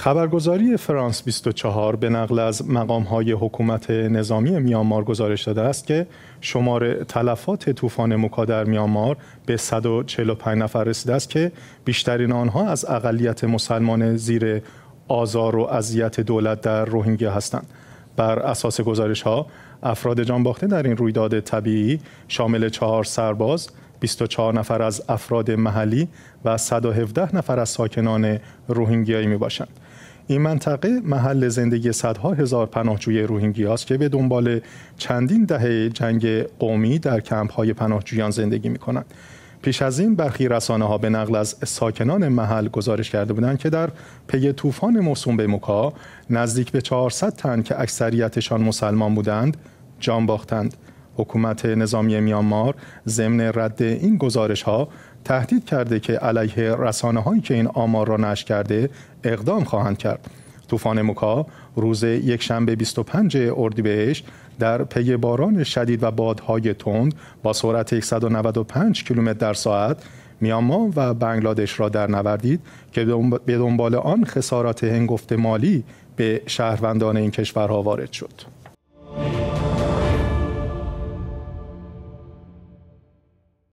خبرگزاری فرانس 24 به نقل از مقامهای حکومت نظامی میانمار گزارش داده است که شمار تلفات طوفان موکا در میانمار به 145 نفر رسیده است که بیشترین آنها از اقلیت مسلمان زیر آزار و اذیت دولت در روهینگیا هستند بر اساس گزارش ها افراد باخته در این رویداد طبیعی شامل چهار سرباز 24 نفر از افراد محلی و 117 نفر از ساکنان روهینگیایی می باشند. این منطقه محل زندگی صدها هزار پناهجوی روهینگی است که به دنبال چندین دهه جنگ قومی در کمپ‌های پناهجویان زندگی می‌کنند. پیش از این برخی رسانه ها به نقل از ساکنان محل گزارش کرده بودند که در پی طوفان موسوم به موکا نزدیک به 400 تن که اکثریتشان مسلمان بودند جان باختند. حکومت نظامی میانمار ضمن رد این گزارش ها تهدید کرده که علیه رسانه هایی که این آمار را نشر کرده اقدام خواهند کرد طوفان موکا روز یک شنبه 25 اردیبهشت در پی باران شدید و بادهای تند با سرعت 195 کیلومتر در ساعت میاما و بنگلادش را در نوردید که به دنبال آن خسارات هنگفت مالی به شهروندان این کشورها وارد شد.